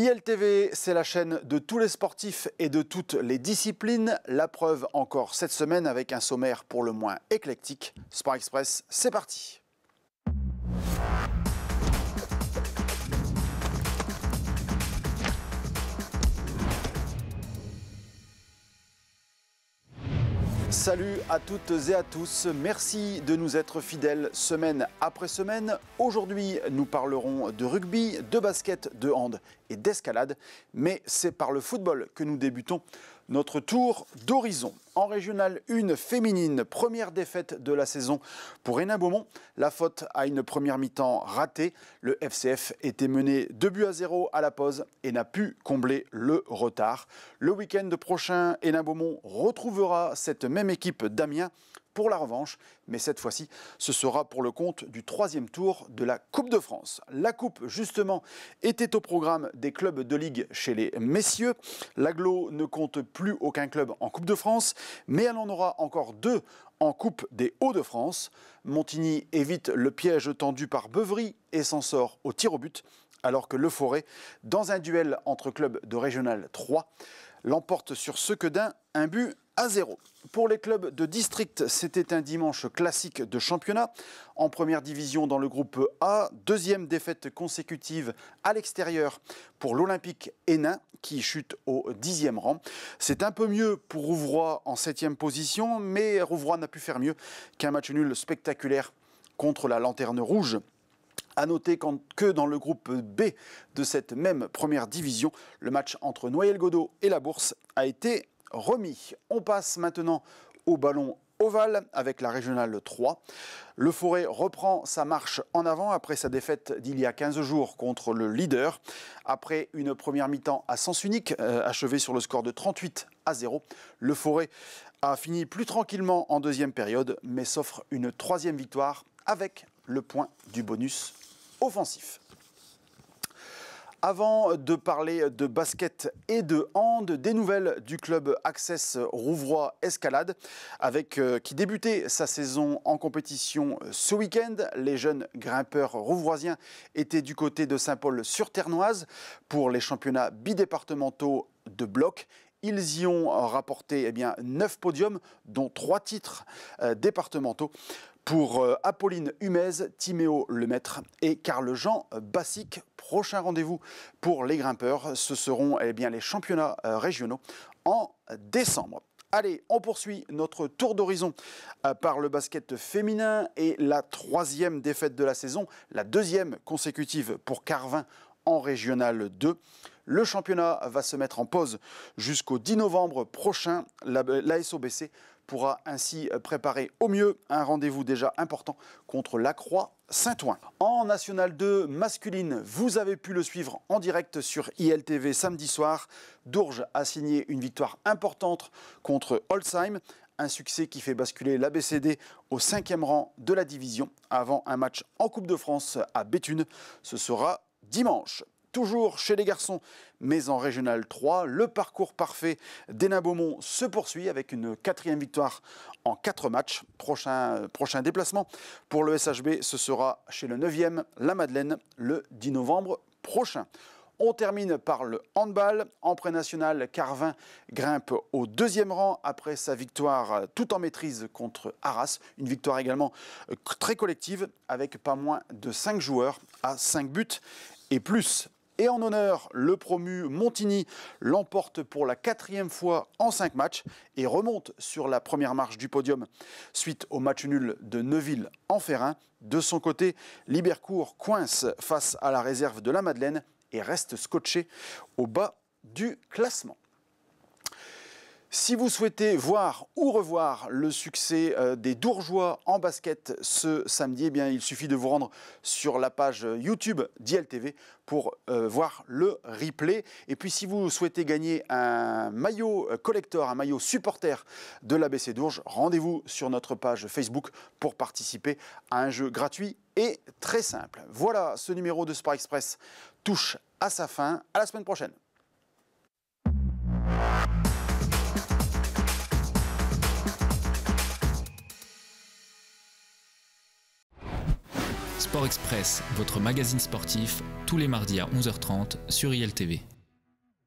ILTV, c'est la chaîne de tous les sportifs et de toutes les disciplines. La preuve encore cette semaine avec un sommaire pour le moins éclectique. Sport Express, c'est parti. Salut à toutes et à tous, merci de nous être fidèles semaine après semaine. Aujourd'hui, nous parlerons de rugby, de basket, de hand et d'escalade, mais c'est par le football que nous débutons notre tour d'horizon en régionale une féminine. Première défaite de la saison pour Hénin Beaumont. La faute à une première mi-temps ratée. Le FCF était mené 2 buts à 0 à la pause et n'a pu combler le retard. Le week-end prochain, Hénin Beaumont retrouvera cette même équipe d'Amiens pour la revanche, mais cette fois-ci, ce sera pour le compte du troisième tour de la Coupe de France. La Coupe, justement, était au programme des clubs de ligue chez les messieurs. L'aglo ne compte plus aucun club en Coupe de France mais elle en aura encore deux en Coupe des Hauts-de-France. Montigny évite le piège tendu par Beuvry et s'en sort au tir au but, alors que Le Forêt, dans un duel entre clubs de Régional 3, l'emporte sur ce d'un, un but à zéro. Pour les clubs de district, c'était un dimanche classique de championnat. En première division dans le groupe A, deuxième défaite consécutive à l'extérieur pour l'Olympique Hénin qui chute au dixième rang. C'est un peu mieux pour Rouvroy en septième position, mais Rouvroy n'a pu faire mieux qu'un match nul spectaculaire contre la Lanterne Rouge. À noter que dans le groupe B de cette même première division, le match entre Noyel-Godot et la Bourse a été remis. On passe maintenant au ballon Oval avec la régionale 3. Le Forêt reprend sa marche en avant après sa défaite d'il y a 15 jours contre le leader. Après une première mi-temps à sens unique, euh, achevée sur le score de 38 à 0, le Forêt a fini plus tranquillement en deuxième période, mais s'offre une troisième victoire avec le point du bonus offensif. Avant de parler de basket et de hand, des nouvelles du club Access Rouvroy Escalade, avec, euh, qui débutait sa saison en compétition euh, ce week-end. Les jeunes grimpeurs rouvroisiens étaient du côté de Saint-Paul-sur-Ternoise pour les championnats bidépartementaux de bloc ils y ont euh, rapporté eh bien, 9 podiums, dont 3 titres euh, départementaux pour euh, Apolline Humez, Timéo Lemaître et Carl-Jean Bassic. Prochain rendez-vous pour les grimpeurs, ce seront eh bien, les championnats régionaux en décembre. Allez, on poursuit notre tour d'horizon par le basket féminin et la troisième défaite de la saison, la deuxième consécutive pour Carvin en Régional 2. Le championnat va se mettre en pause jusqu'au 10 novembre prochain. La, SOBC pourra ainsi préparer au mieux un rendez-vous déjà important contre la Croix Saint-Ouen. En National 2 masculine, vous avez pu le suivre en direct sur ILTV samedi soir. Dourges a signé une victoire importante contre Holzheim. Un succès qui fait basculer l'ABCD au cinquième rang de la division avant un match en Coupe de France à Béthune. Ce sera dimanche. Toujours chez les garçons, mais en Régional 3, le parcours parfait d'Ena Beaumont se poursuit avec une quatrième victoire en quatre matchs. Prochain, prochain déplacement pour le SHB, ce sera chez le 9e, la Madeleine, le 10 novembre prochain. On termine par le handball. En pré-national, Carvin grimpe au deuxième rang après sa victoire euh, tout en maîtrise contre Arras. Une victoire également euh, très collective avec pas moins de 5 joueurs à 5 buts et plus. Et en honneur, le promu Montigny l'emporte pour la quatrième fois en cinq matchs et remonte sur la première marche du podium suite au match nul de Neuville en Ferrin. De son côté, Libercourt coince face à la réserve de la Madeleine et reste scotché au bas du classement. Si vous souhaitez voir ou revoir le succès euh, des Dourgeois en basket ce samedi, eh bien, il suffit de vous rendre sur la page YouTube d'ILTV pour euh, voir le replay. Et puis si vous souhaitez gagner un maillot collector, un maillot supporter de l'ABC Dourge, rendez-vous sur notre page Facebook pour participer à un jeu gratuit et très simple. Voilà, ce numéro de Sport Express touche à sa fin. À la semaine prochaine. Sport Express, votre magazine sportif, tous les mardis à 11h30 sur ILTV.